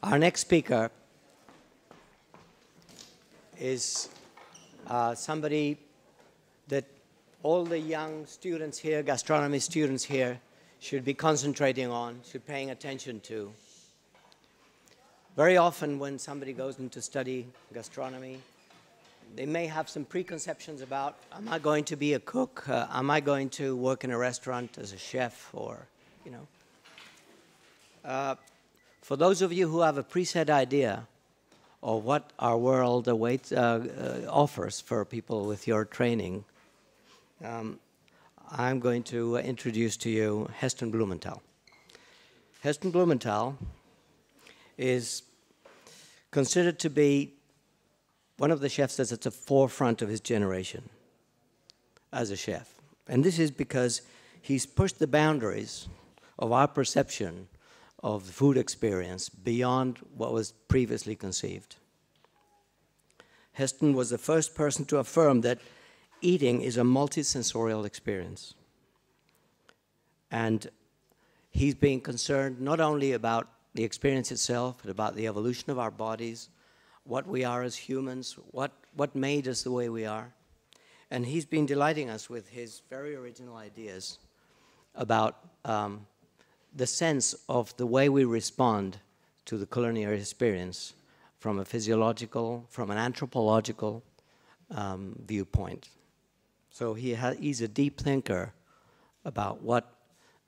Our next speaker is uh, somebody that all the young students here, gastronomy students here, should be concentrating on, should be paying attention to. Very often when somebody goes into study gastronomy, they may have some preconceptions about, am I going to be a cook? Uh, am I going to work in a restaurant as a chef or, you know? Uh, for those of you who have a preset idea of what our world awaits, uh, uh, offers for people with your training, um, I'm going to introduce to you Heston Blumenthal. Heston Blumenthal is considered to be one of the chefs that's at the forefront of his generation as a chef. And this is because he's pushed the boundaries of our perception of the food experience beyond what was previously conceived. Heston was the first person to affirm that eating is a multisensorial experience. And he's being concerned not only about the experience itself, but about the evolution of our bodies, what we are as humans, what, what made us the way we are. And he's been delighting us with his very original ideas about um, the sense of the way we respond to the colonial experience from a physiological, from an anthropological um, viewpoint. So he he's a deep thinker about what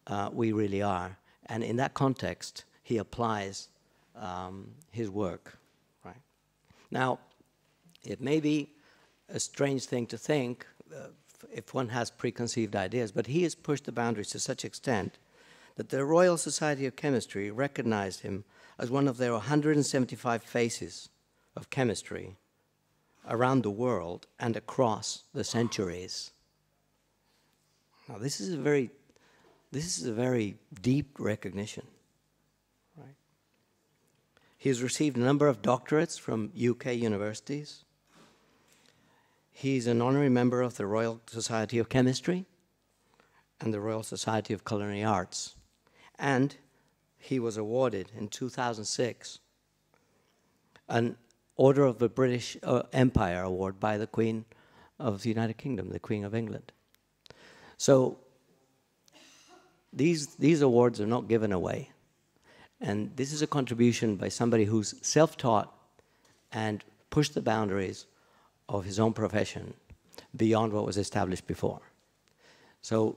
uh, we really are. And in that context, he applies um, his work. Right? Now, it may be a strange thing to think uh, if one has preconceived ideas, but he has pushed the boundaries to such extent that the Royal Society of Chemistry recognized him as one of their 175 faces of chemistry around the world and across the centuries. Now, this is a very, this is a very deep recognition. Right? He has received a number of doctorates from UK universities. He's an honorary member of the Royal Society of Chemistry and the Royal Society of Culinary Arts and he was awarded in 2006 an Order of the British uh, Empire Award by the Queen of the United Kingdom, the Queen of England. So these, these awards are not given away. And this is a contribution by somebody who's self-taught and pushed the boundaries of his own profession beyond what was established before. So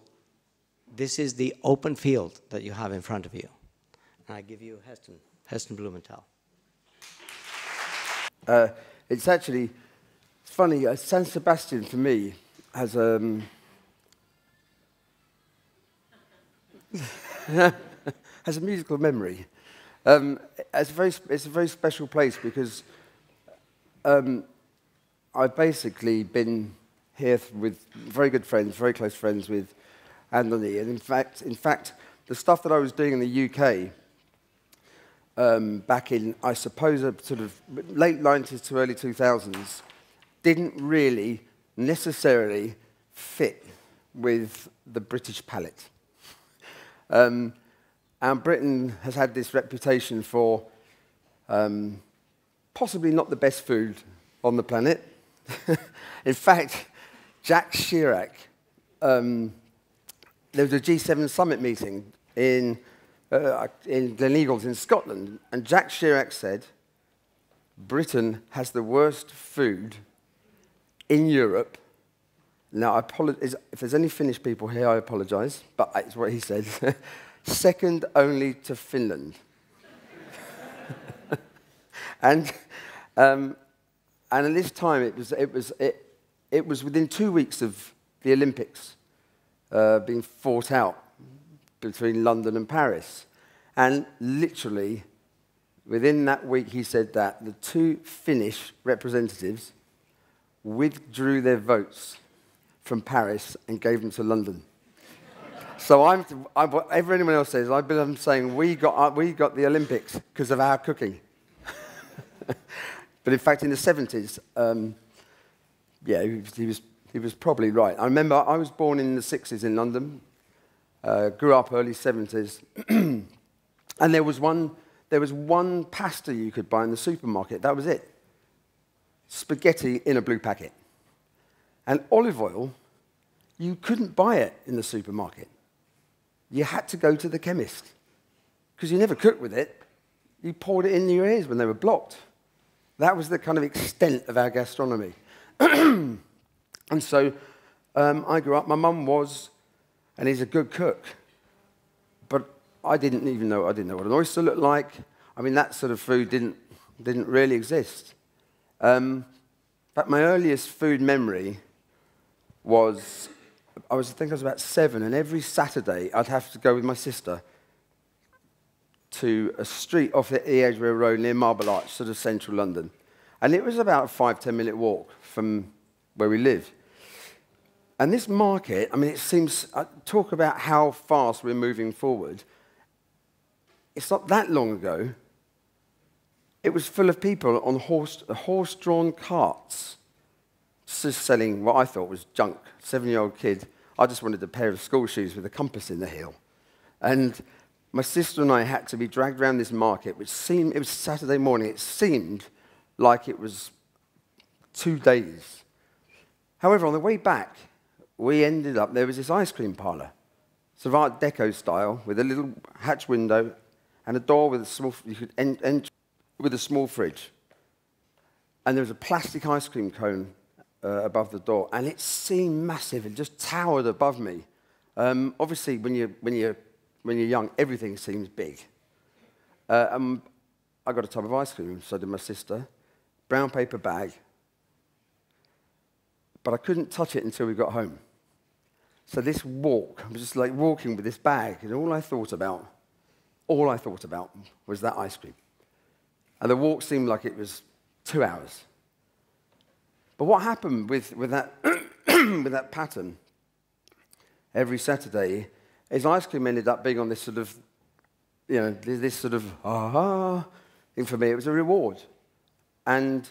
this is the open field that you have in front of you. And I give you Heston, Heston Blumenthal. Uh, it's actually it's funny. Uh, San Sebastian for me has um, has a musical memory. Um, it's, a very, it's a very special place because um, I've basically been here with very good friends, very close friends with knee, And in fact, in fact, the stuff that I was doing in the UK um, back in, I suppose, sort of late 90s to early 2000s, didn't really necessarily fit with the British palate. Um, and Britain has had this reputation for um, possibly not the best food on the planet. in fact, Jack Chirac um, there was a G7 summit meeting in, uh, in Gleneagles in Scotland, and Jack Chirac said, Britain has the worst food in Europe. Now, I apologize, if there's any Finnish people here, I apologize, but it's what he said. Second only to Finland. and, um, and at this time, it was, it, was, it, it was within two weeks of the Olympics uh, being fought out between London and Paris. And literally, within that week, he said that the two Finnish representatives withdrew their votes from Paris and gave them to London. so I'm, I, whatever anyone else says, i am saying we got, uh, we got the Olympics because of our cooking. but in fact, in the 70s, um, yeah, he was, he was he was probably right. I remember I was born in the 60s in London, uh, grew up early 70s, and there was, one, there was one pasta you could buy in the supermarket. That was it spaghetti in a blue packet. And olive oil, you couldn't buy it in the supermarket. You had to go to the chemist because you never cooked with it. You poured it in your ears when they were blocked. That was the kind of extent of our gastronomy. And so um, I grew up, my mum was, and is a good cook. But I didn't even know, I didn't know what an oyster looked like. I mean, that sort of food didn't, didn't really exist. Um, but my earliest food memory was, I, was, I think I was about seven, and every Saturday I'd have to go with my sister to a street off the Edgware Road near Marble Arch, sort of central London. And it was about a five, ten minute walk from where we lived. And this market, I mean, it seems, uh, talk about how fast we're moving forward. It's not that long ago. It was full of people on horse, horse-drawn carts selling what I thought was junk. Seven-year-old kid, I just wanted a pair of school shoes with a compass in the heel. And my sister and I had to be dragged around this market, which seemed, it was Saturday morning, it seemed like it was two days. However, on the way back, we ended up, there was this ice cream parlour, sort of Art Deco style, with a little hatch window and a door with a small, you could enter with a small fridge. And there was a plastic ice cream cone uh, above the door, and it seemed massive. It just towered above me. Um, obviously, when you're, when, you're, when you're young, everything seems big. Uh, um, I got a tub of ice cream, so did my sister. Brown paper bag, but I couldn't touch it until we got home. So this walk, I was just like walking with this bag, and all I thought about, all I thought about was that ice cream. And the walk seemed like it was two hours. But what happened with, with, that, with that pattern every Saturday is ice cream ended up being on this sort of, you know, this sort of ah thing for me. It was a reward. And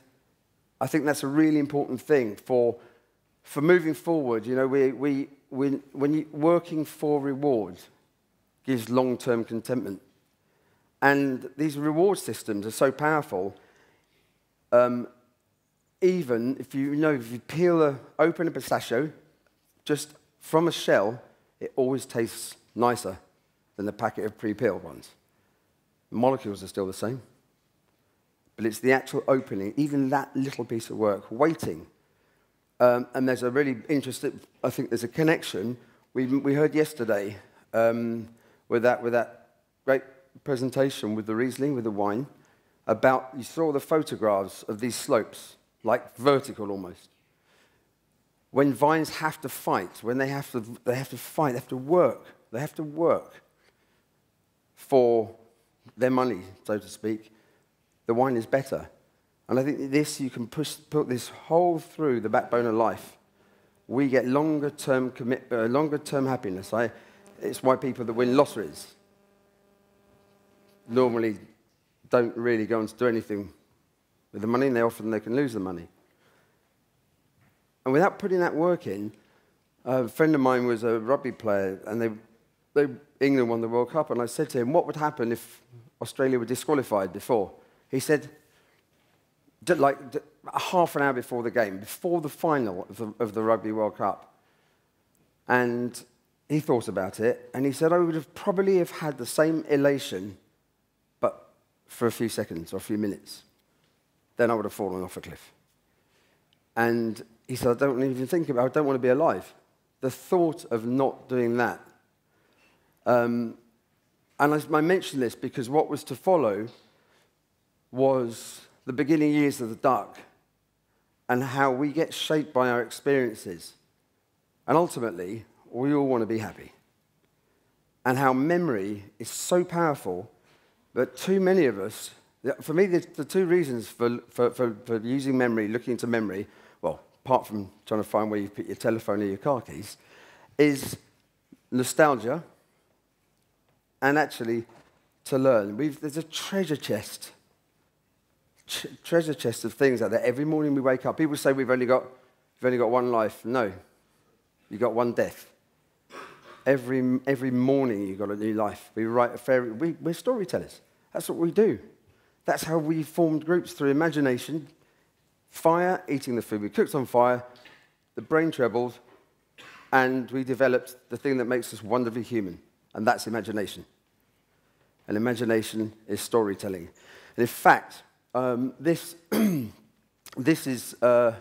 I think that's a really important thing for for moving forward, you know, we, we, we, when you, working for reward gives long term contentment. And these reward systems are so powerful. Um, even if you, you, know, if you peel a, open a pistachio just from a shell, it always tastes nicer than the packet of pre peeled ones. The molecules are still the same. But it's the actual opening, even that little piece of work, waiting um, and there's a really interesting, I think there's a connection we, we heard yesterday um, with, that, with that great presentation with the Riesling, with the wine, about, you saw the photographs of these slopes, like vertical almost. When vines have to fight, when they have to, they have to fight, they have to work, they have to work for their money, so to speak, the wine is better. And I think this, you can push, put this whole through the backbone of life. We get longer term commit, uh, longer term happiness. I, it's why people that win lotteries normally don't really go on to do anything with the money, and they often they can lose the money. And without putting that work in, a friend of mine was a rugby player, and they, they, England won the World Cup, and I said to him, "What would happen if Australia were disqualified before?" He said, like half an hour before the game, before the final of the, of the Rugby World Cup. And he thought about it and he said, I would have probably have had the same elation, but for a few seconds or a few minutes. Then I would have fallen off a cliff. And he said, I don't even think about it. I don't want to be alive. The thought of not doing that. Um, and I, I mention this because what was to follow was the beginning years of the duck and how we get shaped by our experiences. And ultimately, we all want to be happy. And how memory is so powerful, but too many of us, for me, the, two reasons for, for, for, for using memory, looking into memory, well, apart from trying to find where you put your telephone or your car keys, is nostalgia and actually to learn. We've, there's a treasure chest ch- treasure chest of things like that. Every morning we wake up, people say we've only got, we've only got one life. No, you've got one death. Every, every morning you've got a new life. We write a fairy, we, we're storytellers. That's what we do. That's how we formed groups through imagination, fire, eating the food we cooked on fire, the brain trebled, and we developed the thing that makes us wonderfully human, and that's imagination. And imagination is storytelling. And in fact, um, this, this, is, uh,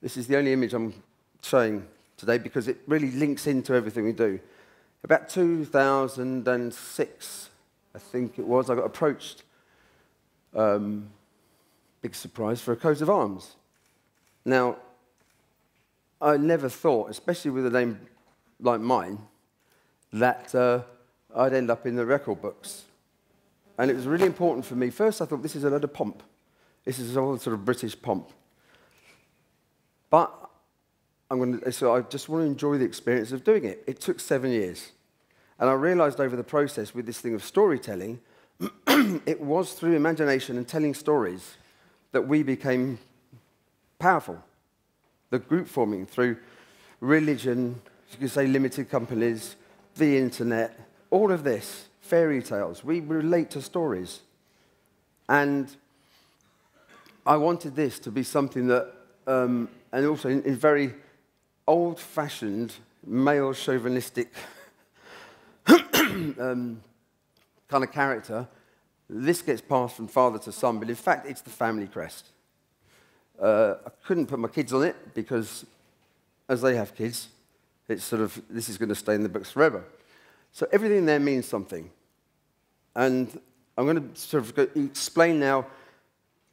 this is the only image I'm showing today because it really links into everything we do. About 2006, I think it was, I got approached. Um, big surprise for a coat of arms. Now, I never thought, especially with a name like mine, that uh, I'd end up in the record books. And it was really important for me. First, I thought this is another pomp. This is all sort of British pomp. But I'm going to, so I just want to enjoy the experience of doing it. It took seven years. And I realized over the process with this thing of storytelling, it was through imagination and telling stories that we became powerful. The group forming through religion, you could say limited companies, the internet, all of this fairy tales. We relate to stories. And I wanted this to be something that, um, and also in, in very old fashioned, male chauvinistic um, kind of character, this gets passed from father to son, but in fact, it's the family crest. Uh, I couldn't put my kids on it because, as they have kids, it's sort of this is going to stay in the books forever. So everything there means something. And I'm going to sort of explain now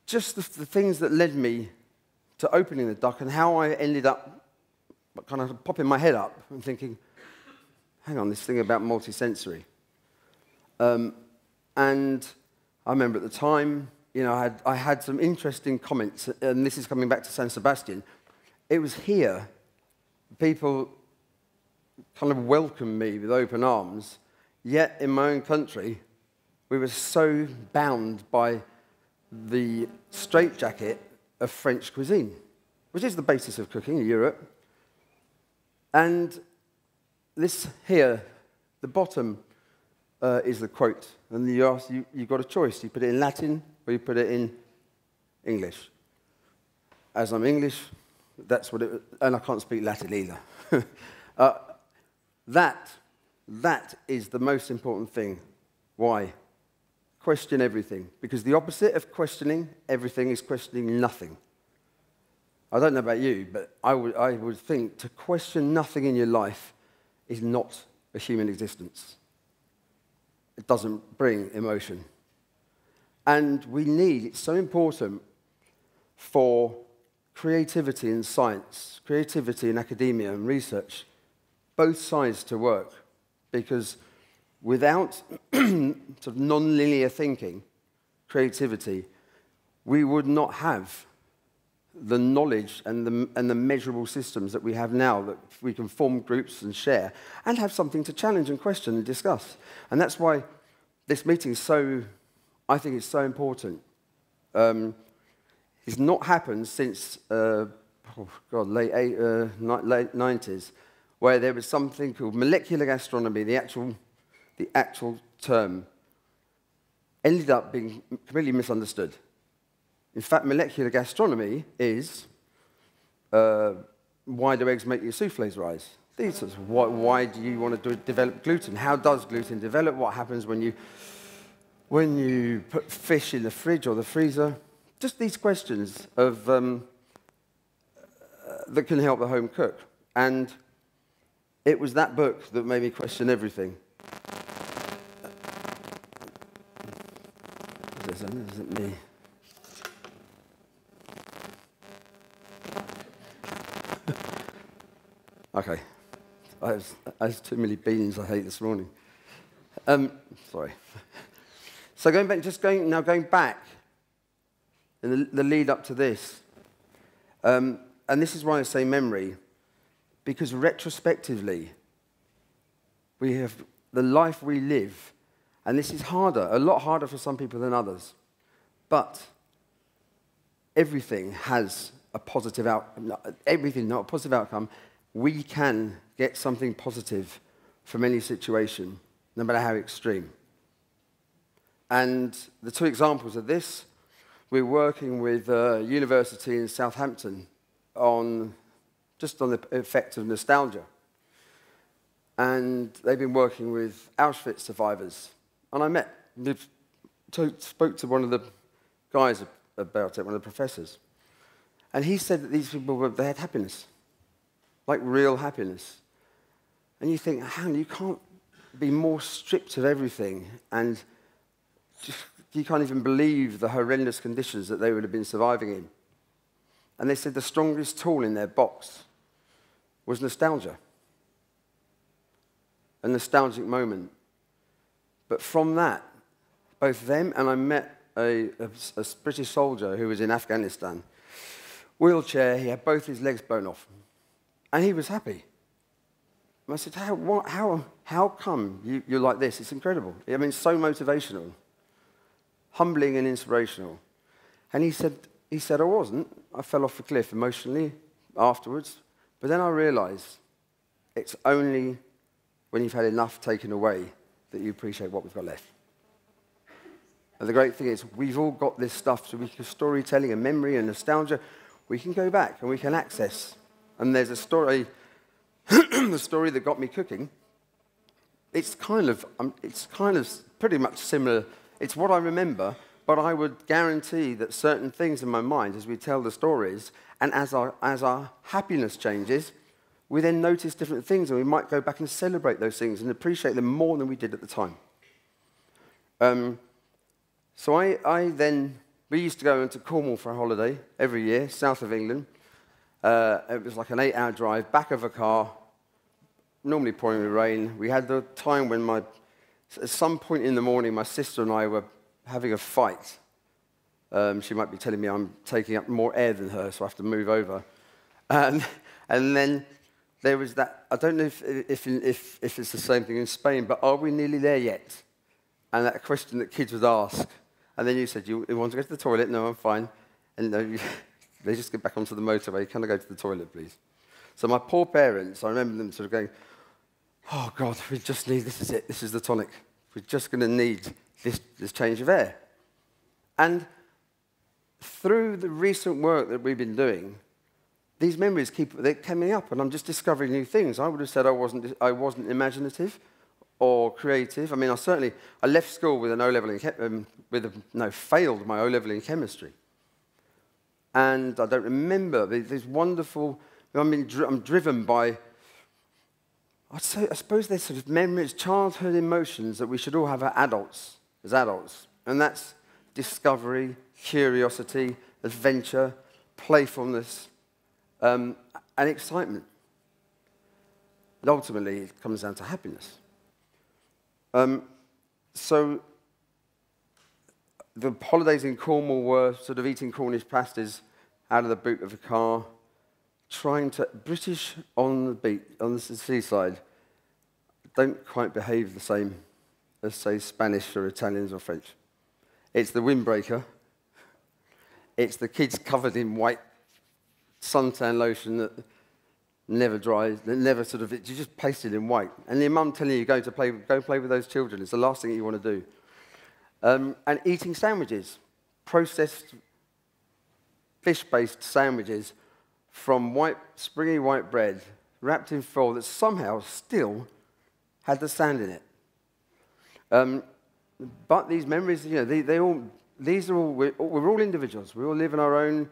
just the, the things that led me to opening the duck and how I ended up kind of popping my head up and thinking, hang on, this thing about multisensory. Um, and I remember at the time, you know, I had, I had some interesting comments, and this is coming back to San Sebastian. It was here people kind of welcomed me with open arms, yet in my own country, we were so bound by the straitjacket of French cuisine, which is the basis of cooking in Europe. And this here, the bottom, uh, is the quote. And you ask, you, you've got a choice. You put it in Latin or you put it in English. As I'm English, that's what it, and I can't speak Latin either. uh, that, that is the most important thing. Why question everything, because the opposite of questioning everything is questioning nothing. I don't know about you, but I would, I would think to question nothing in your life is not a human existence. It doesn't bring emotion. And we need, it's so important for creativity in science, creativity in academia and research, both sides to work, because without sort of non-linear thinking, creativity, we would not have the knowledge and the, and the measurable systems that we have now that we can form groups and share and have something to challenge and question and discuss. And that's why this meeting is so, I think it's so important. Um, it's not happened since, uh, oh God, late, eight, uh, late 90s, where there was something called molecular gastronomy, the actual the actual term, ended up being completely misunderstood. In fact, molecular gastronomy is uh, why do eggs make your souffles rise? These sorts of, why, why do you want to do, develop gluten? How does gluten develop? What happens when you, when you put fish in the fridge or the freezer? Just these questions of, um, that can help the home cook. And it was that book that made me question everything. isn't me? okay. I was, I was too many beans I hate this morning. Um, sorry. So going back, just going now going back in the, the lead up to this, um, and this is why I say memory, because retrospectively, we have the life we live and this is harder, a lot harder for some people than others. But everything has a positive outcome. Everything, not a positive outcome. We can get something positive from any situation, no matter how extreme. And the two examples of this, we're working with a university in Southampton on just on the effect of nostalgia. And they've been working with Auschwitz survivors and I met, spoke to one of the guys about it, one of the professors. And he said that these people, were, they had happiness, like real happiness. And you think, how you can't be more stripped of everything and just, you can't even believe the horrendous conditions that they would have been surviving in. And they said the strongest tool in their box was nostalgia, a nostalgic moment. But from that, both them and I met a, a, a British soldier who was in Afghanistan. Wheelchair, he had both his legs blown off. And he was happy. And I said, how, what, how, how come you, you're like this? It's incredible. I mean, so motivational, humbling and inspirational. And he said, he said, I wasn't. I fell off a cliff emotionally afterwards. But then I realized it's only when you've had enough taken away that you appreciate what we've got left. And the great thing is, we've all got this stuff, so we can storytelling and memory and nostalgia. We can go back and we can access. And there's a story, the story that got me cooking. It's kind of, um, it's kind of pretty much similar. It's what I remember, but I would guarantee that certain things in my mind, as we tell the stories, and as our, as our happiness changes, we then notice different things and we might go back and celebrate those things and appreciate them more than we did at the time. Um, so I, I, then, we used to go into Cornwall for a holiday every year, south of England. Uh, it was like an eight hour drive, back of a car, normally pouring with rain. We had the time when my, at some point in the morning, my sister and I were having a fight. Um, she might be telling me I'm taking up more air than her, so I have to move over. and and then there was that, I don't know if, if, if, if it's the same thing in Spain, but are we nearly there yet? And that question that kids would ask. And then you said, you, you want to go to the toilet? No, I'm fine. And no, uh, you, they just get back onto the motorway. Can I go to the toilet, please? So my poor parents, I remember them sort of going, oh, God, we just need, this is it, this is the tonic. We're just going to need this, this change of air. And through the recent work that we've been doing, these memories keep they're coming up, and I'm just discovering new things. I would have said I wasn't, I wasn't imaginative or creative. I mean, I certainly I left school with an O level in um, with a, no failed my O level in chemistry, and I don't remember these wonderful. I mean, I'm driven by. I'd say, I suppose there's sort of memories, childhood emotions that we should all have as adults, as adults, and that's discovery, curiosity, adventure, playfulness, um, and excitement. And ultimately, it comes down to happiness. Um, so the holidays in Cornwall were sort of eating Cornish pasties out of the boot of a car, trying to British on the beach on the seaside don't quite behave the same as say Spanish or Italians or French. It's the windbreaker. It's the kids covered in white suntan lotion that never dries, that never sort of, you just paste it in white. And your mum telling you, go to play, go play with those children. It's the last thing you want to do. Um, and eating sandwiches, processed fish-based sandwiches from white, springy white bread wrapped in foil that somehow still had the sand in it. Um, but these memories, you know, they, they all, these are all, we're, we're all individuals. We all live in our own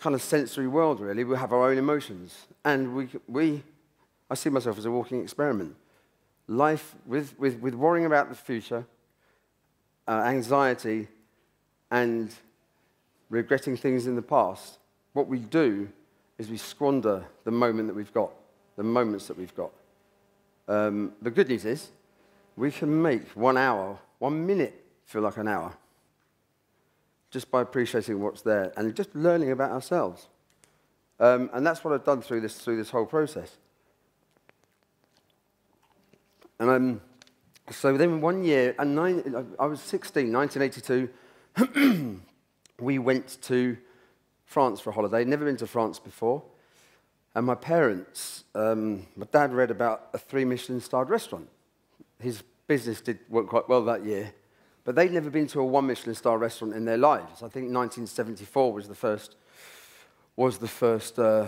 kind of sensory world, really. We have our own emotions. And we, we I see myself as a walking experiment. Life with, with, with worrying about the future, uh, anxiety, and regretting things in the past, what we do is we squander the moment that we've got, the moments that we've got. Um, the good news is we can make one hour, one minute feel like an hour just by appreciating what's there and just learning about ourselves. Um, and that's what I've done through this, through this whole process. And um, so then one year, and nine, I was 16, 1982, we went to France for a holiday. Never been to France before. And my parents, um, my dad read about a three Michelin starred restaurant. His business did work quite well that year. But they'd never been to a one Michelin star restaurant in their lives. I think 1974 was the first, was the first uh,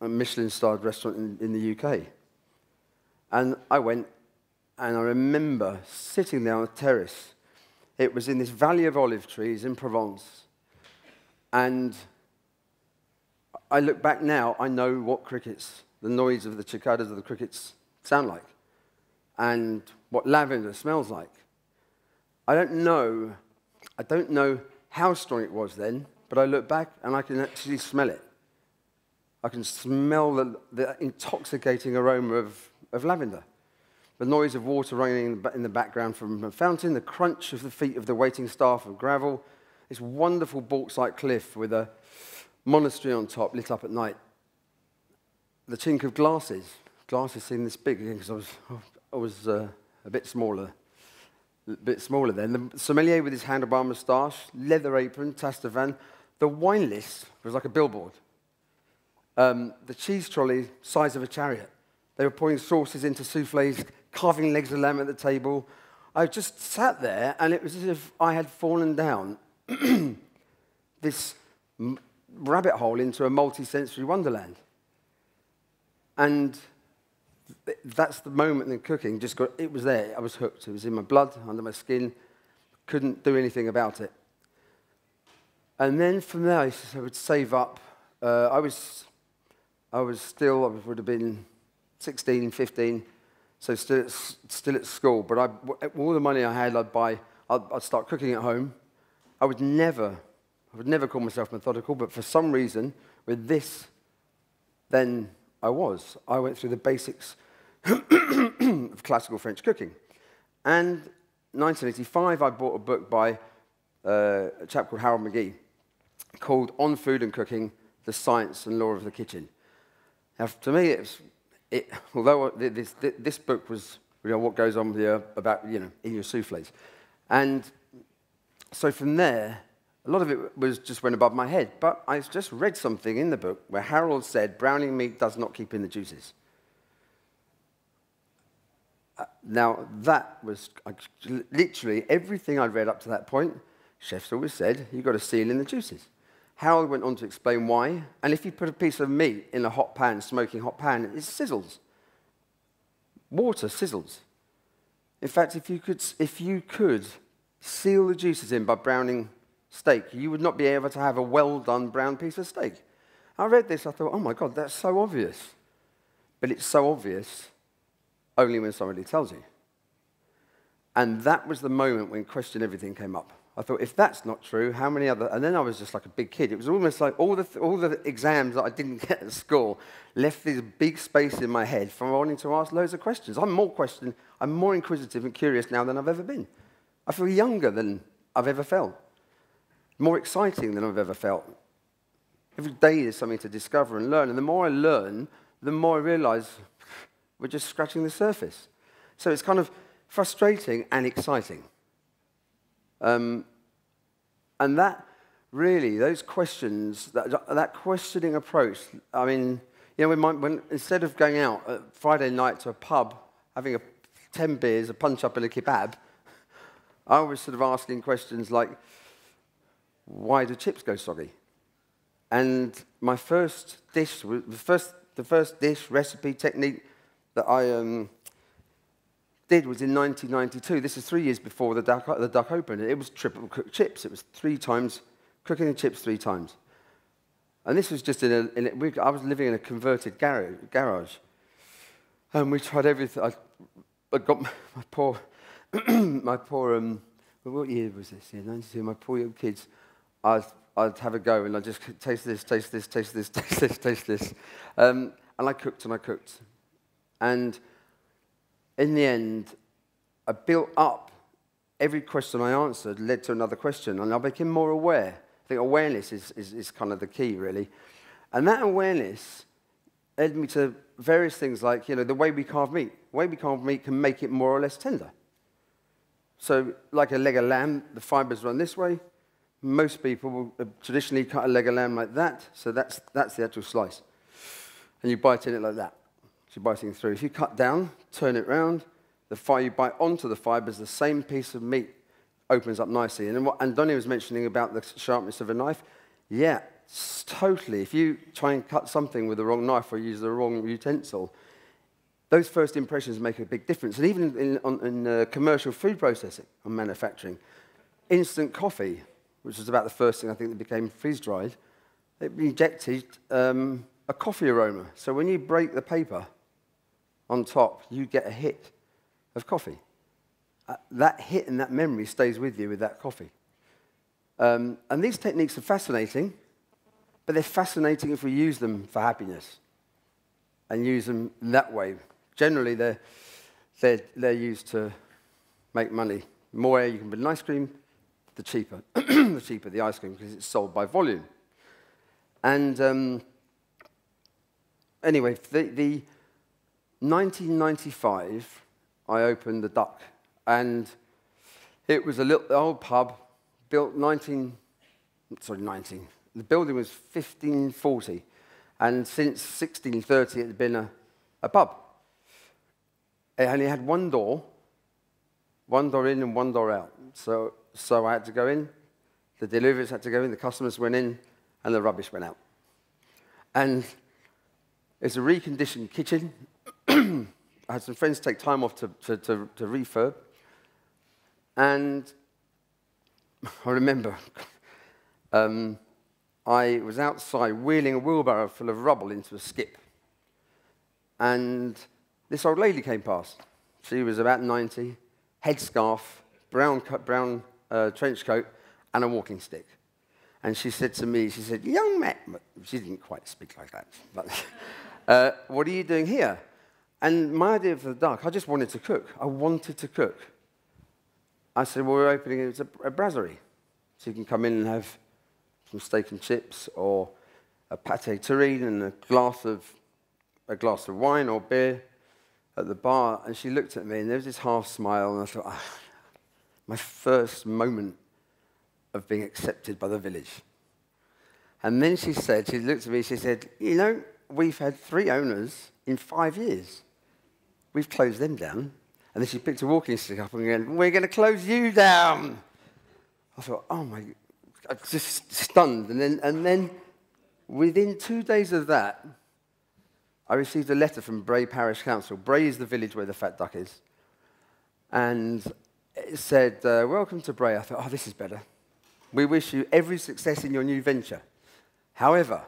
Michelin starred restaurant in, in the UK. And I went, and I remember sitting there on a terrace. It was in this valley of olive trees in Provence. And I look back now, I know what crickets, the noise of the cicadas of the crickets sound like, and what lavender smells like. I don't know, I don't know how strong it was then, but I look back and I can actually smell it. I can smell the, the intoxicating aroma of, of lavender, the noise of water running in the background from a fountain, the crunch of the feet of the waiting staff of gravel, this wonderful bauxite cliff with a monastery on top lit up at night, the chink of glasses, glasses seemed this big because I was, I was uh, a bit smaller a bit smaller then. The sommelier with his handlebar moustache, leather apron, van. The wine list was like a billboard. Um, the cheese trolley, size of a chariot. They were pouring sauces into souffles, carving legs of lamb at the table. I just sat there, and it was as if I had fallen down this rabbit hole into a multi sensory wonderland. And that's the moment in cooking. Just got, it was there. I was hooked. It was in my blood, under my skin. Couldn't do anything about it. And then from there, I, I would save up. Uh, I was, I was still, I would have been 16, 15, so still at, still at school. But I, all the money I had, I'd buy. I'd, I'd start cooking at home. I would never, I would never call myself methodical. But for some reason, with this, then I was. I went through the basics of classical French cooking. And 1985, I bought a book by uh, a chap called Harold McGee called On Food and Cooking, The Science and Law of the Kitchen. Now, to me, it's, it, although this, this book was you know, what goes on about, you know, in your souffles. And so from there, a lot of it was just went above my head. But I just read something in the book where Harold said, browning meat does not keep in the juices now, that was uh, literally everything I'd read up to that point. Chefs always said, you've got to seal in the juices. Harold went on to explain why. And if you put a piece of meat in a hot pan, smoking hot pan, it sizzles. Water sizzles. In fact, if you could, if you could seal the juices in by browning steak, you would not be able to have a well done brown piece of steak. I read this, I thought, oh my God, that's so obvious. But it's so obvious only when somebody tells you. And that was the moment when question everything came up. I thought, if that's not true, how many other? And then I was just like a big kid. It was almost like all the, th- all the exams that I didn't get at school left this big space in my head for wanting to ask loads of questions. I'm more question, I'm more inquisitive and curious now than I've ever been. I feel younger than I've ever felt, more exciting than I've ever felt. Every day there's something to discover and learn. And the more I learn, the more I realize we're just scratching the surface. So it's kind of frustrating and exciting. Um, and that really, those questions, that, that questioning approach, I mean, you know, we might, when, instead of going out Friday night to a pub, having a, 10 beers, a punch up, and a kebab, I was sort of asking questions like, why do chips go soggy? And my first dish, the first, the first dish recipe technique that I um, did was in 1992. This is three years before the duck, the duck opened. It was triple cooked chips. It was three times, cooking the chips three times. And this was just in a, in a I was living in a converted garage. garage. And we tried everything. I, I got my, my poor, my poor, um, what year was this? Yeah, 92, my poor young kids. I'd, I'd have a go and I'd just taste this, taste this, taste this, taste this, taste this. Um, and I cooked and I cooked. And in the end, I built up every question I answered led to another question, and I became more aware. I think awareness is, is, is kind of the key, really. And that awareness led me to various things like, you know, the way we carve meat. The way we carve meat can make it more or less tender. So, like a leg of lamb, the fibers run this way. Most people will uh, traditionally cut a leg of lamb like that, so that's, that's the actual slice. And you bite in it like that. She you're through. If you cut down, turn it round, the fire you bite onto the fiber is the same piece of meat opens up nicely. And what Andoni was mentioning about the sharpness of a knife, yeah, totally. If you try and cut something with the wrong knife or use the wrong utensil, those first impressions make a big difference. And even in, on, in uh, commercial food processing and manufacturing, instant coffee, which was about the first thing I think that became freeze dried, it injected um, a coffee aroma. So when you break the paper, on top, you get a hit of coffee. Uh, that hit and that memory stays with you with that coffee. Um, and these techniques are fascinating, but they're fascinating if we use them for happiness and use them that way. Generally, they're, they're, they're used to make money. The more you can put an ice cream, the cheaper. the cheaper the ice cream because it's sold by volume. And um, anyway, the, the 1995, I opened the Duck, and it was a little old pub built 19, sorry, 19. The building was 1540, and since 1630 it had been a, a pub. And it had one door, one door in and one door out. So, so I had to go in, the deliveries had to go in, the customers went in, and the rubbish went out. And it's a reconditioned kitchen I had some friends take time off to, to, to, to refurb. And I remember um, I was outside wheeling a wheelbarrow full of rubble into a skip. And this old lady came past. She was about 90, headscarf, brown, brown uh, trench coat, and a walking stick. And she said to me, she said, young man, she didn't quite speak like that, but uh, what are you doing here? And my idea for the duck, I just wanted to cook. I wanted to cook. I said, well, we're opening it as a, a brasserie. So you can come in and have some steak and chips or a pate terrine and a glass of, a glass of wine or beer at the bar. And she looked at me and there was this half smile and I thought, ah, my first moment of being accepted by the village. And then she said, she looked at me, she said, you know, we've had three owners in five years. We've closed them down. And then she picked a walking stick up and went, We're going to close you down. I thought, Oh my, I was just stunned. And then, and then within two days of that, I received a letter from Bray Parish Council. Bray is the village where the fat duck is. And it said, uh, Welcome to Bray. I thought, Oh, this is better. We wish you every success in your new venture. However,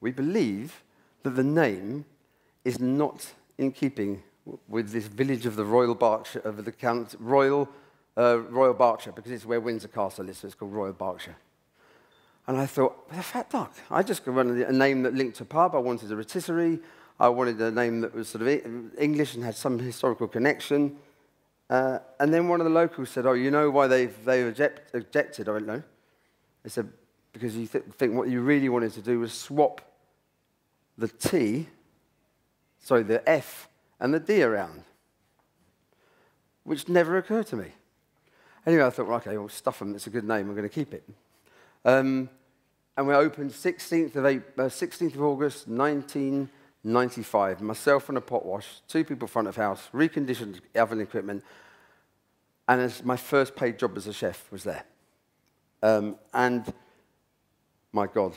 we believe that the name is not in keeping with this village of the Royal Berkshire, of the Count, Royal, uh, Royal Berkshire, because it's where Windsor Castle is, so it's called Royal Berkshire. And I thought, the a fat duck. I just wanted a name that linked to pub. I wanted a rotisserie. I wanted a name that was sort of English and had some historical connection. Uh, and then one of the locals said, oh, you know why they've, they've object, objected? I don't know. They said, because you th think what you really wanted to do was swap the T sorry, the F and the D around, which never occurred to me. Anyway, I thought, well, okay, well, stuff them, it's a good name, I'm going to keep it. Um, and we opened 16th of, April, uh, 16th of August, 1995. Myself and a pot wash, two people front of house, reconditioned oven equipment, and as my first paid job as a chef was there. Um, and my God,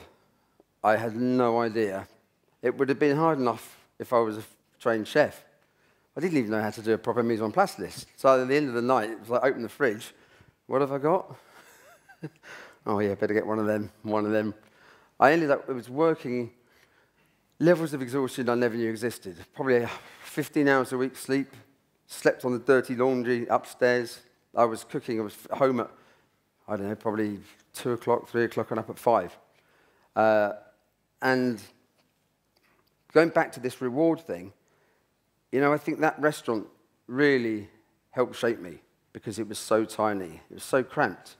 I had no idea. It would have been hard enough if I was a trained chef. I didn't even know how to do a proper mise en place list. So at the end of the night, it was like, open the fridge. What have I got? oh, yeah, better get one of them, one of them. I ended up, it was working levels of exhaustion I never knew existed. Probably uh, 15 hours a week sleep, slept on the dirty laundry upstairs. I was cooking, I was home at, I don't know, probably 2 o'clock, 3 o'clock, and up at 5. Uh, and going back to this reward thing, you know, I think that restaurant really helped shape me because it was so tiny, it was so cramped.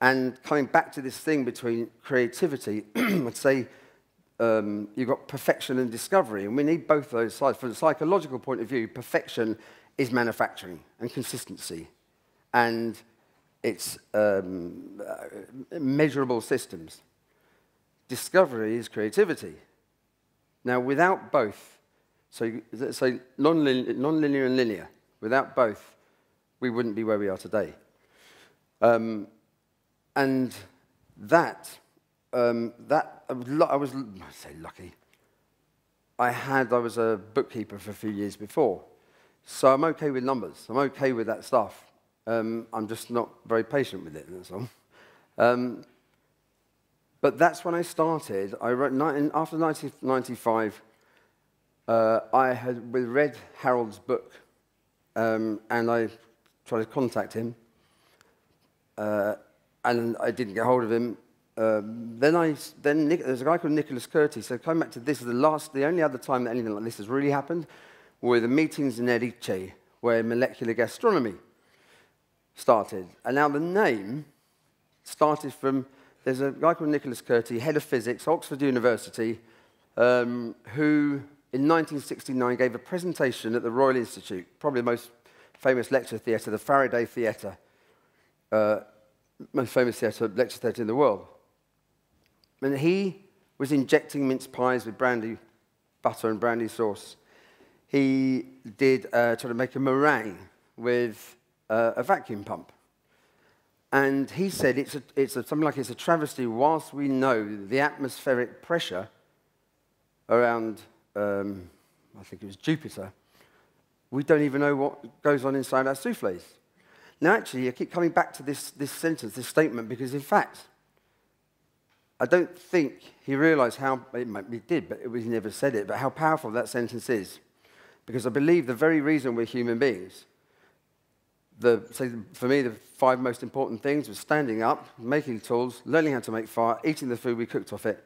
And coming back to this thing between creativity, I'd say um, you've got perfection and discovery, and we need both those sides. From a psychological point of view, perfection is manufacturing and consistency, and it's um, uh, measurable systems. Discovery is creativity. Now, without both, so, so non-linear, and linear, without both, we wouldn't be where we are today. Um, and that, um, that I was, I was I say lucky. I had, I was a bookkeeper for a few years before. So I'm okay with numbers. I'm okay with that stuff. Um, I'm just not very patient with it, that's all. Um, but that's when I started. I wrote, after 1995, uh, I had read Harold's book, um, and I tried to contact him, uh, and I didn't get hold of him. Um, then I, then Nick, there's a guy called Nicholas Curtis. So coming back to this, is the last, the only other time that anything like this has really happened were the meetings in Erice, where molecular gastronomy started. And now the name started from there's a guy called Nicholas Curti, head of physics, Oxford University, um, who in 1969 gave a presentation at the Royal Institute, probably the most famous lecture theatre, the Faraday Theatre, uh, most famous theatre, lecture theatre in the world. And he was injecting mince pies with brandy butter and brandy sauce. He did uh, try to make a meringue with uh, a vacuum pump. And he said it's, a, it's a, something like it's a travesty whilst we know the atmospheric pressure around, um, I think it was Jupiter, we don't even know what goes on inside our souffles. Now, actually, I keep coming back to this, this sentence, this statement, because in fact, I don't think he realized how, he did, but he never said it, but how powerful that sentence is. Because I believe the very reason we're human beings the, for me, the five most important things was standing up, making tools, learning how to make fire, eating the food we cooked off it,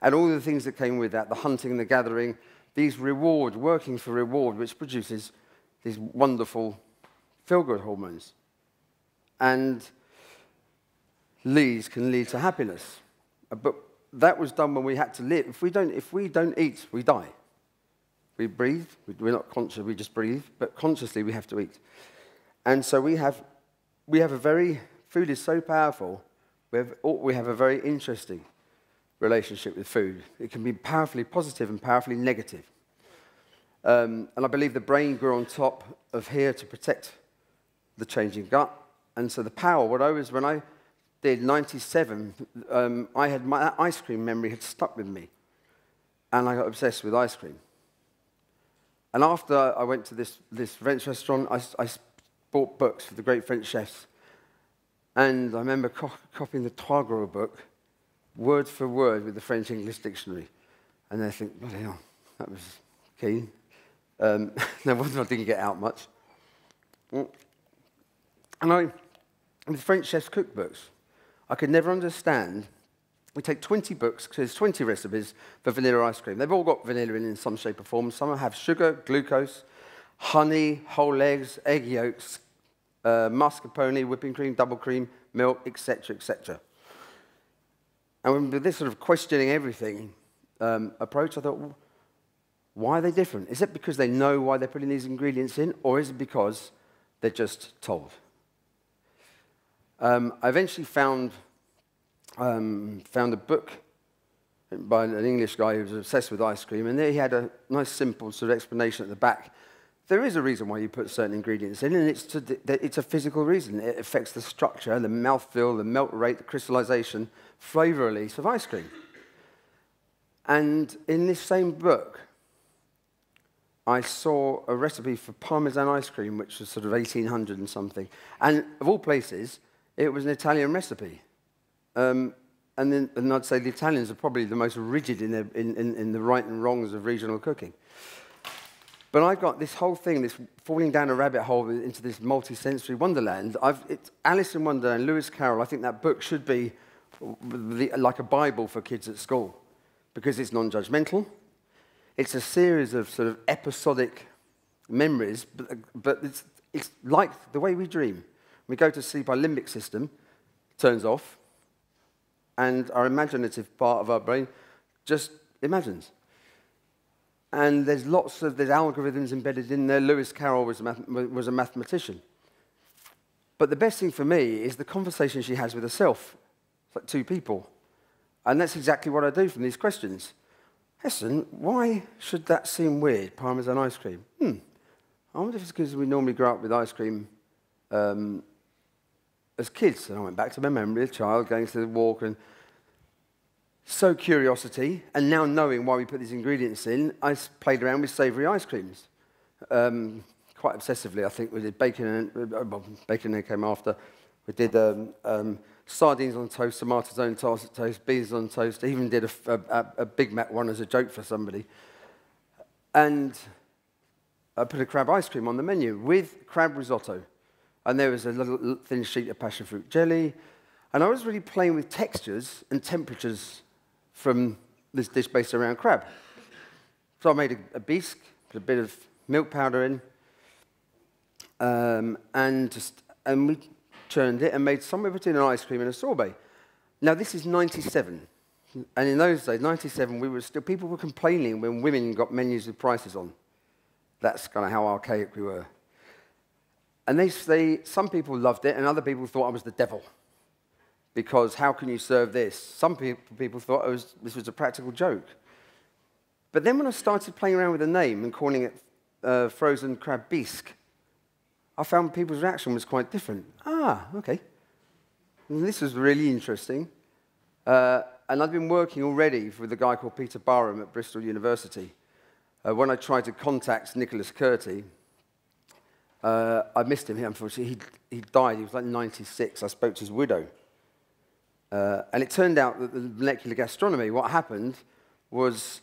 and all the things that came with that, the hunting and the gathering, these reward, working for reward, which produces these wonderful feel-good hormones. And these can lead to happiness. Uh, but that was done when we had to live. If we don't, if we don't eat, we die. We breathe. We're not conscious. We just breathe. But consciously, we have to eat. And so we have, we have a very, food is so powerful, we have, oh, we have a very interesting relationship with food. It can be powerfully positive and powerfully negative. Um, and I believe the brain grew on top of here to protect the changing gut. And so the power, what I was, when I did 97, um, I had my ice cream memory had stuck with me. And I got obsessed with ice cream. And after I went to this, this French restaurant, I, I bought books for the great French chefs. And I remember co- copying the Tagore book, word for word, with the French English dictionary. And I think, bloody hell, that was keen. Um, no wonder I didn't get out much. Mm. And I, with French chefs' cookbooks, I could never understand. We take 20 books, because there's 20 recipes for vanilla ice cream. They've all got vanilla in, in some shape or form. Some have sugar, glucose, honey, whole eggs, egg yolks, uh, mascarpone, whipping cream, double cream, milk, etc., etc. And with this sort of questioning everything um, approach, I thought, well, why are they different? Is it because they know why they're putting these ingredients in, or is it because they're just told? Um, I eventually found, um, found a book by an English guy who was obsessed with ice cream, and there he had a nice simple sort of explanation at the back there is a reason why you put certain ingredients in, and it's, to, it's a physical reason. It affects the structure, the mouthfeel, the melt rate, the crystallization, flavor release of ice cream. And in this same book, I saw a recipe for Parmesan ice cream, which was sort of 1800 and something. And of all places, it was an Italian recipe. Um, and, then, and I'd say the Italians are probably the most rigid in, their, in, in, in the right and wrongs of regional cooking. But I've got this whole thing, this falling down a rabbit hole into this multi-sensory wonderland. Alice in Wonderland, Lewis Carroll, I think that book should be the, like a Bible for kids at school because it's non-judgmental. It's a series of sort of episodic memories, but, but it's, it's like the way we dream. We go to sleep, our limbic system turns off, and our imaginative part of our brain just imagines. And there's lots of there's algorithms embedded in there. Lewis Carroll was a, math, was a mathematician. But the best thing for me is the conversation she has with herself. It's like two people. And that's exactly what I do from these questions. Hesson, why should that seem weird, parmesan ice cream? Hmm. I wonder if it's because we normally grow up with ice cream um, as kids. And I went back to my memory as a child going to the walk and so curiosity, and now knowing why we put these ingredients in, I played around with savoury ice creams. Um, quite obsessively, I think. We did bacon, and, uh, well, bacon and came after. We did um, um, sardines on toast, tomatoes on toast, beans on toast. I even did a, a, a Big Mac one as a joke for somebody. And I put a crab ice cream on the menu with crab risotto. And there was a little thin sheet of passion fruit jelly. And I was really playing with textures and temperatures from this dish based around crab. So I made a, a bisque, put a bit of milk powder in, um, and just and we churned it and made somewhere between an ice cream and a sorbet. Now this is 97, and in those days, 97, we were still people were complaining when women got menus with prices on. That's kind of how archaic we were. And they, they, some people loved it, and other people thought I was the devil because how can you serve this? Some people, people thought was, oh, this was a practical joke. But then when I started playing around with the name and calling it uh, frozen crab bisque, I found people's reaction was quite different. Ah, okay. And this was really interesting. Uh, and I'd been working already with a guy called Peter Barham at Bristol University. Uh, when I tried to contact Nicholas Curti, uh, I missed him here, unfortunately. He, he died, he was like 96. I spoke to his widow. Uh, and it turned out that the molecular gastronomy, what happened was,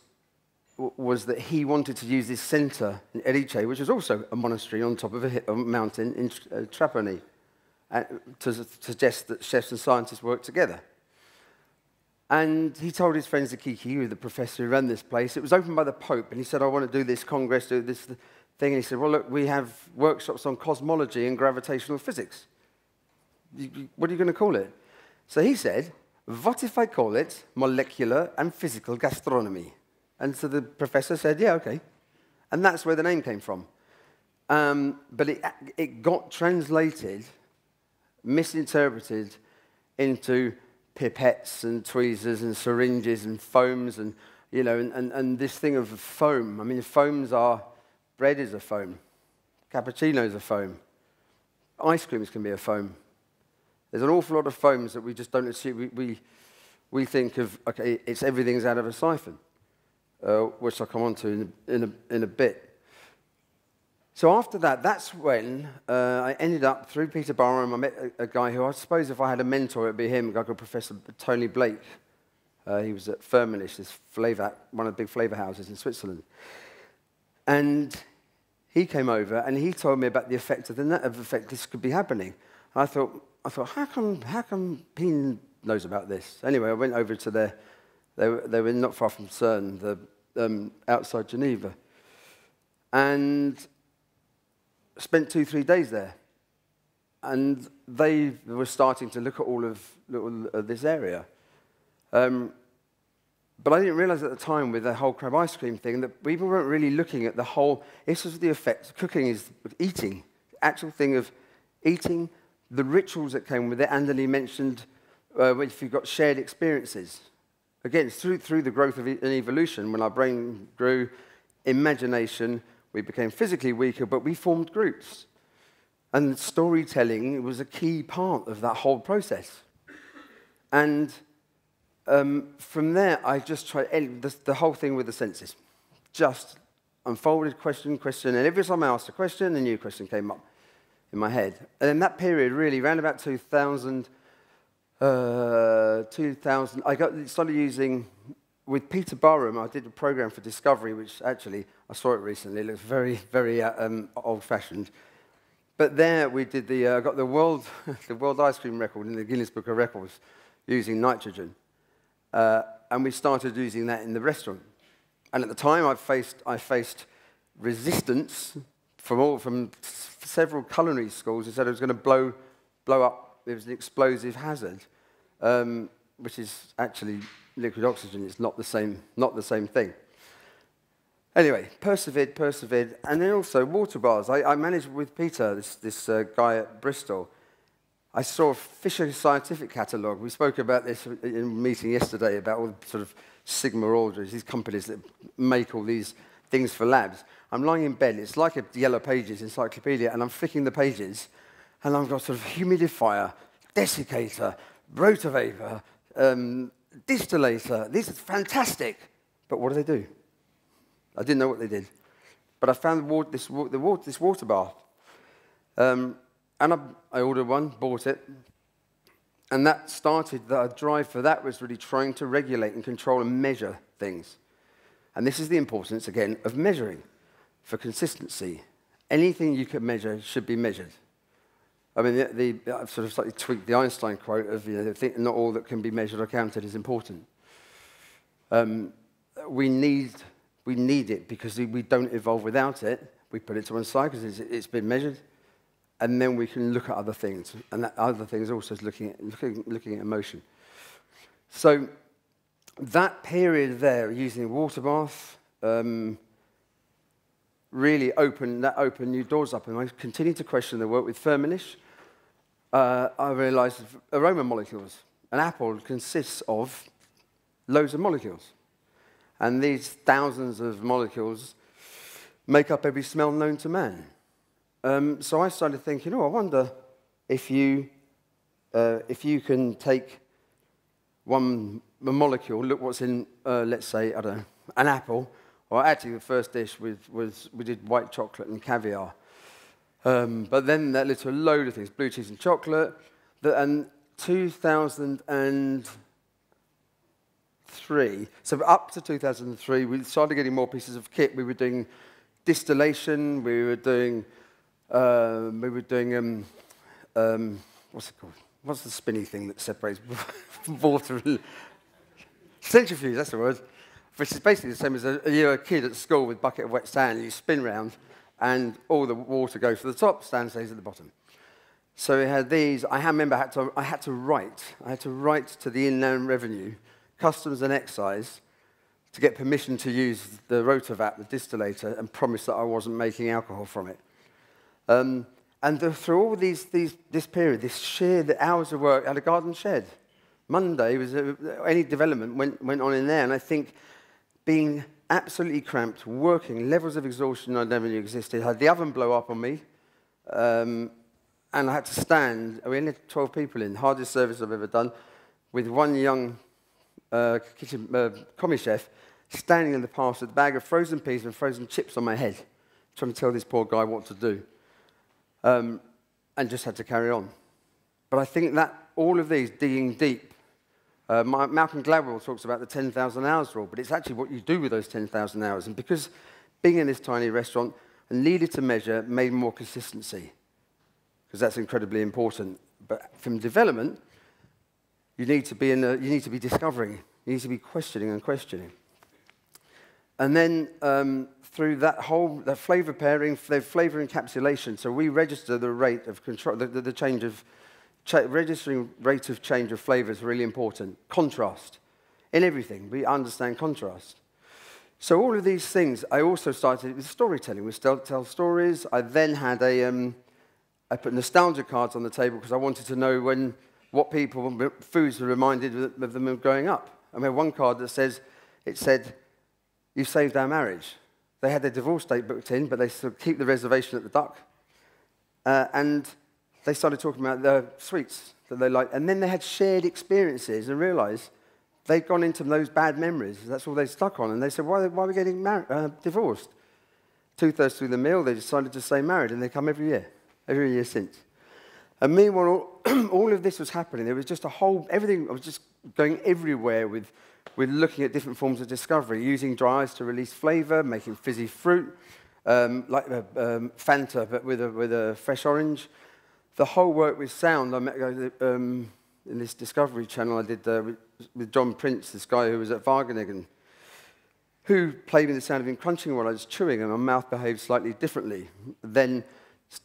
was that he wanted to use this center in Erice, which is also a monastery on top of a, a mountain in uh, Trapani, uh, to suggest that chefs and scientists work together. And he told his friends the Kiki, who the professor who ran this place, it was opened by the Pope, and he said, I want to do this congress, do this thing. And he said, Well, look, we have workshops on cosmology and gravitational physics. You, you, what are you going to call it? So he said, what if I call it molecular and physical gastronomy? And so the professor said, yeah, okay. And that's where the name came from. Um, but it, it got translated, misinterpreted into pipettes and tweezers and syringes and foams and, you know, and, and, and this thing of foam. I mean, foams are, bread is a foam. Cappuccinos are foam. Ice creams can be a foam. There's an awful lot of foams that we just don't see. We, we, we think of, okay, it's everything's out of a siphon, uh, which I'll come on to in a, in a, in a bit. So after that, that's when uh, I ended up through Peter Barham. I met a, a, guy who I suppose if I had a mentor, it'd be him, a guy called Professor Tony Blake. Uh, he was at Firmenich, this flavor, one of the big flavor houses in Switzerland. And he came over and he told me about the effect of the net, of effect this could be happening. And I thought, I thought, how come, how come he knows about this? Anyway, I went over to their, they were, they were not far from CERN, the, um, outside Geneva, and spent two, three days there. And they were starting to look at all of, all of this area. Um, but I didn't realize at the time with the whole crab ice cream thing that people weren't really looking at the whole, this was the effect, cooking is eating, the actual thing of eating the rituals that came with it, and mentioned uh, if you've got shared experiences. Again, through, through the growth of an evolution, when our brain grew, imagination, we became physically weaker, but we formed groups. And storytelling was a key part of that whole process. And um, from there, I just tried the, the whole thing with the senses. Just unfolded question, question, and every time I asked a question, a new question came up in my head. And in that period, really, around about 2000, uh, 2000 I got, started using, with Peter Barham, I did a program for Discovery, which actually, I saw it recently, it looks very, very uh, um, old-fashioned. But there we did the, uh, got the world, the world ice cream record in the Guinness Book of Records using nitrogen. Uh, and we started using that in the restaurant. And at the time, I faced, I faced resistance from, all, from several culinary schools who said it was going to blow, blow up, it was an explosive hazard, um, which is actually liquid oxygen. It's not the same, not the same thing. Anyway, persevered, persevered, and then also water bars. I, I managed with Peter, this, this uh, guy at Bristol. I saw a Fisher Scientific catalogue. We spoke about this in a meeting yesterday about all the sort of Sigma orders, these companies that make all these things for labs. I'm lying in bed. It's like a Yellow Pages encyclopedia, and I'm flicking the pages, and I've got sort of humidifier, desiccator, rotovator, um, distillator. This is fantastic. But what do they do? I didn't know what they did. But I found water, this, water, this, water bath. Um, and I, I ordered one, bought it. And that started, the drive for that was really trying to regulate and control and measure things. And this is the importance, again, of measuring for consistency. Anything you can measure should be measured. I mean, the, the, I've sort of slightly tweaked the Einstein quote of, you know, think not all that can be measured or counted is important. Um, we, need, we need it because we don't evolve without it. We put it to one side because it's, it's been measured. And then we can look at other things. And that other things also is looking at, looking, looking at emotion. So that period there, using water bath, um, really open, that opened new doors up. And I continued to question the work with Firmenich. Uh, I realized aroma molecules. An apple consists of loads of molecules. And these thousands of molecules make up every smell known to man. Um, so I started thinking, oh, I wonder if you, uh, if you can take one molecule, look what's in, uh, let's say, I don't know, an apple, well, actually, the first dish was, was we did white chocolate and caviar. Um, but then that led to a load of things, blue cheese and chocolate. The, and 2003, so up to 2003, we started getting more pieces of kit. We were doing distillation, we were doing, um, we were doing, um, um, what's it called? What's the spinny thing that separates water and centrifuge, that's the word which is basically the same as a, you're a kid at school with a bucket of wet sand, you spin round, and all the water goes to the top, sand stays at the bottom. So we had these. I remember I had, to, I had to write. I had to write to the Inland Revenue, Customs and Excise, to get permission to use the rotovap, the distillator, and promise that I wasn't making alcohol from it. Um, and the, through all these, these, this period, this sheer the hours of work, I had a garden shed. Monday was a, any development went, went on in there, and I think being absolutely cramped, working, levels of exhaustion i never knew existed. I had the oven blow up on me, um, and I had to stand. We only had 12 people in, hardest service I've ever done, with one young uh, kitchen uh, chef standing in the path with a bag of frozen peas and frozen chips on my head, trying to tell this poor guy what to do, um, and just had to carry on. But I think that all of these digging deep uh, my, Malcolm Gladwell talks about the 10,000 hours rule, but it's actually what you do with those 10,000 hours. And because being in this tiny restaurant, and needed to measure, made more consistency, because that's incredibly important. But from development, you need to be, in a, you need to be discovering, you need to be questioning and questioning. And then um, through that whole that flavor pairing, flavor encapsulation, so we register the rate of control, the, the, the change of registering rate of change of flavor is really important. Contrast. In everything, we understand contrast. So all of these things, I also started with storytelling. We still tell stories. I then had a, um, I put nostalgia cards on the table because I wanted to know when, what people, foods were reminded of them growing up. And we had one card that says, it said, you saved our marriage. They had their divorce date booked in, but they still keep the reservation at the duck. Uh, and they started talking about the sweets that they liked. And then they had shared experiences and realized they'd gone into those bad memories. That's all they stuck on. And they said, why, why are we getting uh, divorced? Two thirds through the meal, they decided to stay married, and they come every year, every year since. And meanwhile, all of this was happening. There was just a whole, everything, was just going everywhere with, with looking at different forms of discovery, using dry ice to release flavor, making fizzy fruit, um, like a, uh, um, Fanta, but with a, with a fresh orange the whole work with sound, I met uh, um, in this Discovery Channel I did uh, with John Prince, this guy who was at Wageningen, who played me the sound of him crunching while I was chewing, and my mouth behaved slightly differently. Then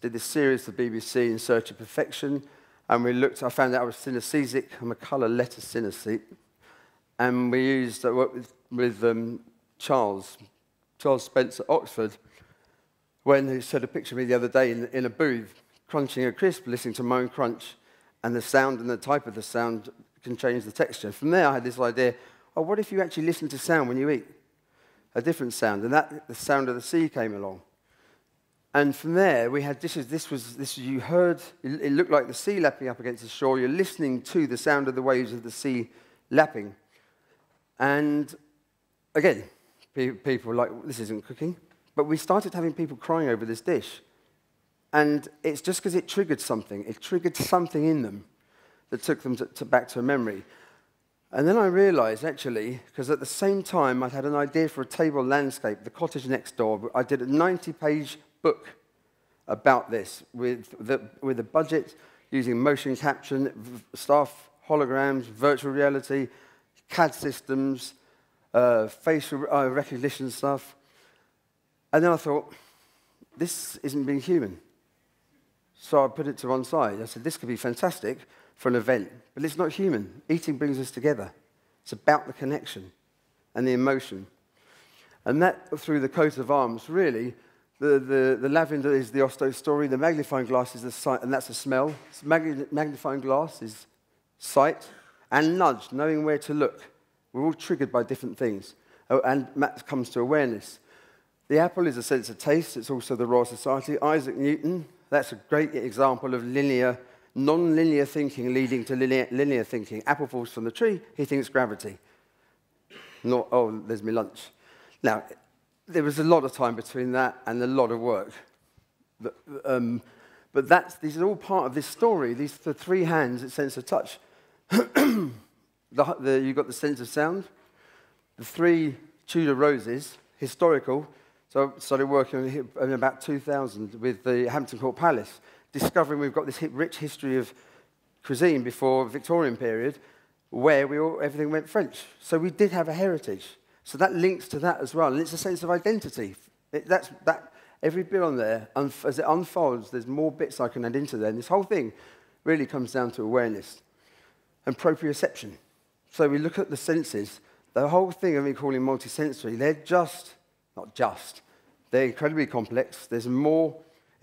did this series for BBC in search of perfection, and we looked. I found out I was synesthesic. I'm a colour letter synesthete, and we used I worked with, with um, Charles, Charles Spence at Oxford, when he showed a picture of me the other day in, in a booth crunching a crisp, listening to moan crunch, and the sound and the type of the sound can change the texture. From there, I had this idea oh, what if you actually listen to sound when you eat? A different sound. And that, the sound of the sea came along. And from there, we had dishes. This was, this, you heard, it, it looked like the sea lapping up against the shore. You're listening to the sound of the waves of the sea lapping. And again, people like, this isn't cooking. But we started having people crying over this dish. And it's just because it triggered something. It triggered something in them that took them to, to back to a memory. And then I realized, actually, because at the same time, I'd had an idea for a table landscape, the cottage next door. I did a 90 page book about this with, the, with a budget using motion caption, staff holograms, virtual reality, CAD systems, uh, facial uh, recognition stuff. And then I thought, this isn't being human. So I put it to one side. I said, this could be fantastic for an event, but it's not human. Eating brings us together. It's about the connection and the emotion. And that, through the coat of arms, really, the, the, the lavender is the osto story, the magnifying glass is the sight, and that's the smell. Mag magnifying glass is sight and nudge, knowing where to look. We're all triggered by different things. Oh, and that comes to awareness. The apple is a sense of taste, it's also the Royal Society. Isaac Newton, that's a great example of linear, non-linear thinking leading to linear, linear thinking. Apple falls from the tree, he thinks gravity. Not, oh, there's my lunch. Now, there was a lot of time between that and a lot of work. But, um, but that's, these are all part of this story. These the three hands, that sense of touch. the, the, you've got the sense of sound, the three Tudor roses, historical, so I started working in about 2000 with the Hampton Court Palace, discovering we've got this rich history of cuisine before Victorian period, where we all, everything went French. So we did have a heritage. So that links to that as well, and it's a sense of identity. It, that's that. Every bit on there, as it unfolds, there's more bits I can add into there. And this whole thing really comes down to awareness and proprioception. So we look at the senses. The whole thing of me calling multisensory, they're just not just. They're incredibly complex. There's more,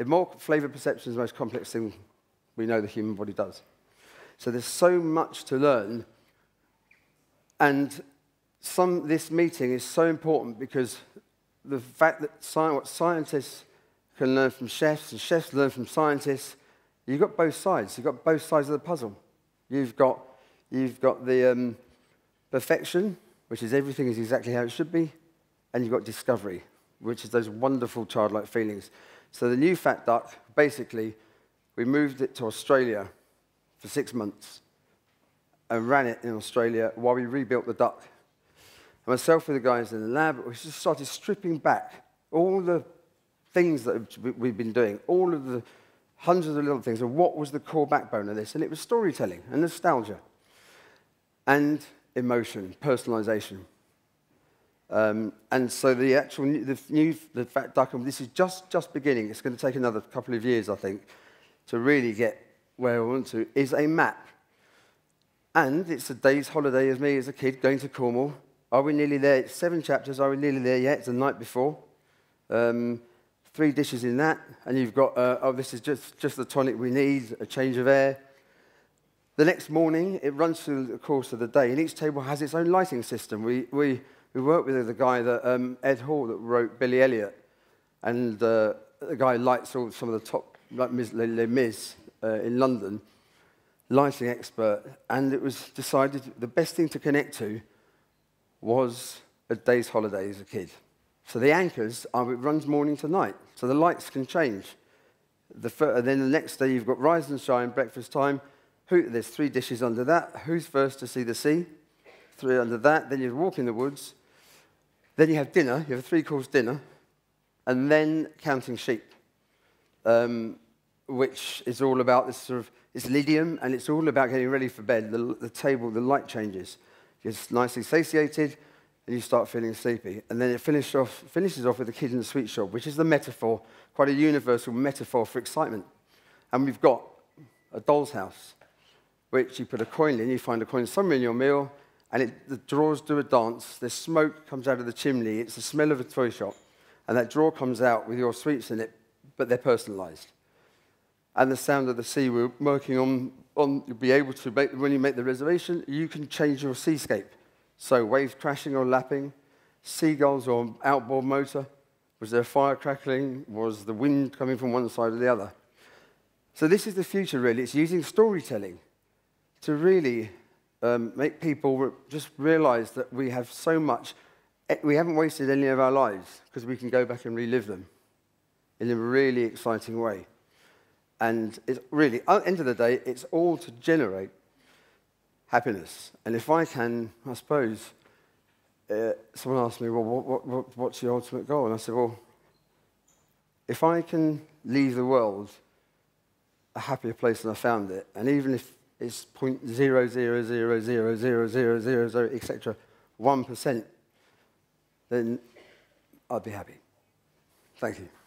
more flavor perception is the most complex thing we know the human body does. So there's so much to learn. And some, this meeting is so important because the fact that what scientists can learn from chefs and chefs learn from scientists, you've got both sides. You've got both sides of the puzzle. You've got, you've got the um, perfection, which is everything is exactly how it should be, and you've got discovery, which is those wonderful childlike feelings. So the new fat duck, basically, we moved it to Australia for six months and ran it in Australia while we rebuilt the duck. And myself with the guys in the lab, we just started stripping back all the things that we've been doing, all of the hundreds of little things, and what was the core backbone of this? And it was storytelling and nostalgia and emotion, personalization. Um, and so the actual new, the new the fact that this is just, just beginning. It's going to take another couple of years, I think, to really get where I want to, is a map. And it's a day's holiday as me as a kid going to Cornwall. Are we nearly there? It's seven chapters. Are we nearly there yet? It's the night before. Um, three dishes in that. And you've got, uh, oh, this is just, just the tonic we need, a change of air. The next morning, it runs through the course of the day, and each table has its own lighting system. We, we who worked with the guy, that, um, Ed Hall, that wrote Billy Elliot. And uh, the guy lights all some of the top, like Miz, Les, Les Mis uh, in London, lighting expert. And it was decided the best thing to connect to was a day's holiday as a kid. So the anchors are, it runs morning to night, so the lights can change. The and then the next day you've got rise and shine, breakfast time. Who, there's three dishes under that. Who's first to see the sea? Three under that. Then you walk in the woods. Then you have dinner, you have a three course dinner, and then counting sheep, um, which is all about this sort of, it's Lydium, and it's all about getting ready for bed. The, the table, the light changes. You're nicely satiated, and you start feeling sleepy. And then it finish off, finishes off with the kid in the sweet shop, which is the metaphor, quite a universal metaphor for excitement. And we've got a doll's house, which you put a coin in, you find a coin somewhere in your meal, and it, drawers do a dance. There's smoke comes out of the chimney. It's the smell of a toy shop. And that drawer comes out with your sweets in it, but they're personalized. And the sound of the sea, we're working on, on you'll be able to, make, when you make the reservation, you can change your seascape. So waves crashing or lapping, seagulls or outboard motor. Was there fire crackling? Was the wind coming from one side or the other? So this is the future, really. It's using storytelling to really um, make people re just realize that we have so much, eh, we haven't wasted any of our lives because we can go back and relive them in a really exciting way. And it's really, at the end of the day, it's all to generate happiness. And if I can, I suppose, uh, someone asked me, well, what, what, what's your ultimate goal? And I said, well, if I can leave the world a happier place than I found it, and even if is 0.00000000, etc., 1%, then I'd be happy. Thank you.